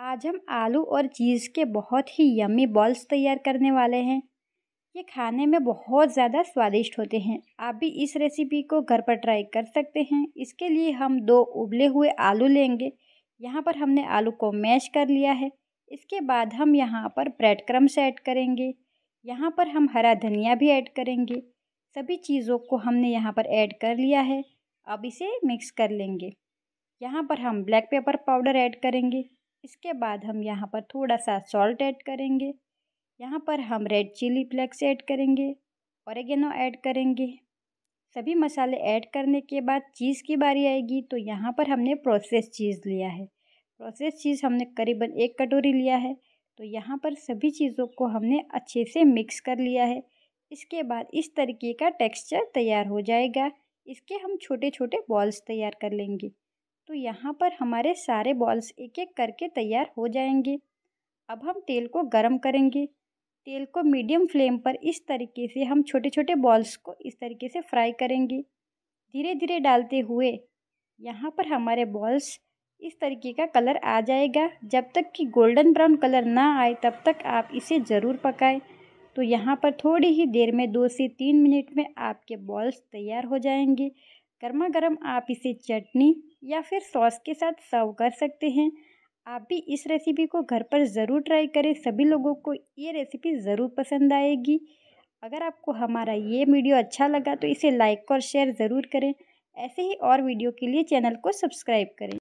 आज हम आलू और चीज़ के बहुत ही यम्मी बॉल्स तैयार करने वाले हैं ये खाने में बहुत ज़्यादा स्वादिष्ट होते हैं आप भी इस रेसिपी को घर पर ट्राई कर सकते हैं इसके लिए हम दो उबले हुए आलू लेंगे यहाँ पर हमने आलू को मैश कर लिया है इसके बाद हम यहाँ पर ब्रेड क्रम्स ऐड करेंगे यहाँ पर हम हरा धनिया भी ऐड करेंगे सभी चीज़ों को हमने यहाँ पर ऐड कर लिया है अब इसे मिक्स कर लेंगे यहाँ पर हम ब्लैक पेपर पाउडर ऐड करेंगे इसके बाद हम यहाँ पर थोड़ा सा सॉल्ट ऐड करेंगे यहाँ पर हम रेड चिली फ्लेक्स ऐड करेंगे औरगेनो ऐड करेंगे सभी मसाले ऐड करने के बाद चीज़ की बारी आएगी तो यहाँ पर हमने प्रोसेस चीज़ लिया है प्रोसेस चीज़ हमने करीबन एक कटोरी लिया है तो यहाँ पर सभी चीज़ों को हमने अच्छे से मिक्स कर लिया है इसके बाद इस तरीके का टेक्सचर तैयार हो जाएगा इसके हम छोटे छोटे बॉल्स तैयार कर लेंगे तो यहाँ पर हमारे सारे बॉल्स एक एक करके तैयार हो जाएंगे अब हम तेल को गरम करेंगे तेल को मीडियम फ्लेम पर इस तरीके से हम छोटे छोटे बॉल्स को इस तरीके से फ्राई करेंगे धीरे धीरे डालते हुए यहाँ पर हमारे बॉल्स इस तरीके का कलर आ जाएगा जब तक कि गोल्डन ब्राउन कलर ना आए तब तक आप इसे ज़रूर पकाएं तो यहाँ पर थोड़ी ही देर में दो से तीन मिनट में आपके बॉल्स तैयार हो जाएंगे गर्मा गर्म आप इसे चटनी या फिर सॉस के साथ सर्व कर सकते हैं आप भी इस रेसिपी को घर पर ज़रूर ट्राई करें सभी लोगों को ये रेसिपी ज़रूर पसंद आएगी अगर आपको हमारा ये वीडियो अच्छा लगा तो इसे लाइक और शेयर ज़रूर करें ऐसे ही और वीडियो के लिए चैनल को सब्सक्राइब करें